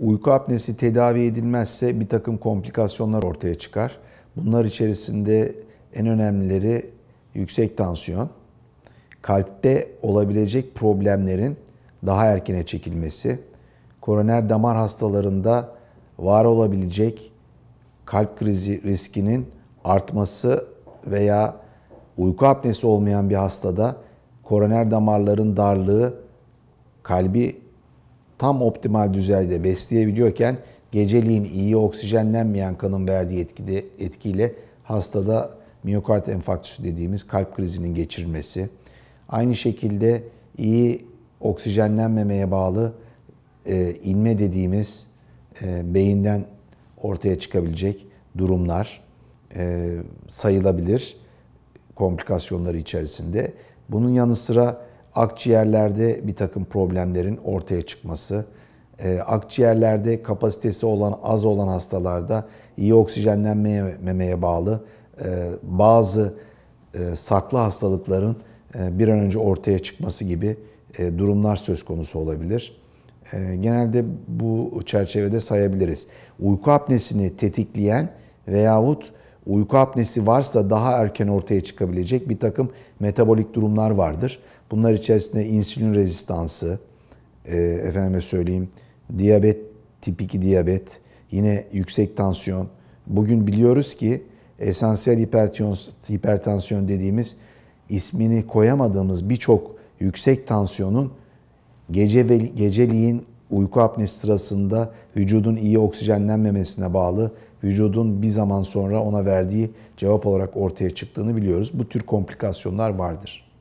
Uyku apnesi tedavi edilmezse bir takım komplikasyonlar ortaya çıkar. Bunlar içerisinde en önemlileri yüksek tansiyon, kalpte olabilecek problemlerin daha erkene çekilmesi, koroner damar hastalarında var olabilecek kalp krizi riskinin artması veya uyku apnesi olmayan bir hastada koroner damarların darlığı kalbi tam optimal düzeyde besleyebiliyorken geceliğin iyi oksijenlenmeyen kanın verdiği etkide, etkiyle hastada miyokard enfarktüsü dediğimiz kalp krizinin geçirmesi. Aynı şekilde iyi oksijenlenmemeye bağlı e, inme dediğimiz e, beyinden ortaya çıkabilecek durumlar e, sayılabilir komplikasyonları içerisinde. Bunun yanı sıra Akciğerlerde bir takım problemlerin ortaya çıkması, e, akciğerlerde kapasitesi olan az olan hastalarda iyi oksijenlenmemeye bağlı e, bazı e, saklı hastalıkların bir an önce ortaya çıkması gibi durumlar söz konusu olabilir. Genelde bu çerçevede sayabiliriz. Uyku apnesini tetikleyen veyahut Uyku apnesi varsa daha erken ortaya çıkabilecek bir takım metabolik durumlar vardır. Bunlar içerisinde insülin rezistansı, e, efendime söyleyeyim, diyabet, tip 2 diyabet, yine yüksek tansiyon. Bugün biliyoruz ki esansiyel hipertansiyon dediğimiz ismini koyamadığımız birçok yüksek tansiyonun gece ve geceliğin uyku apnesi sırasında vücudun iyi oksijenlenmemesine bağlı vücudun bir zaman sonra ona verdiği cevap olarak ortaya çıktığını biliyoruz. Bu tür komplikasyonlar vardır.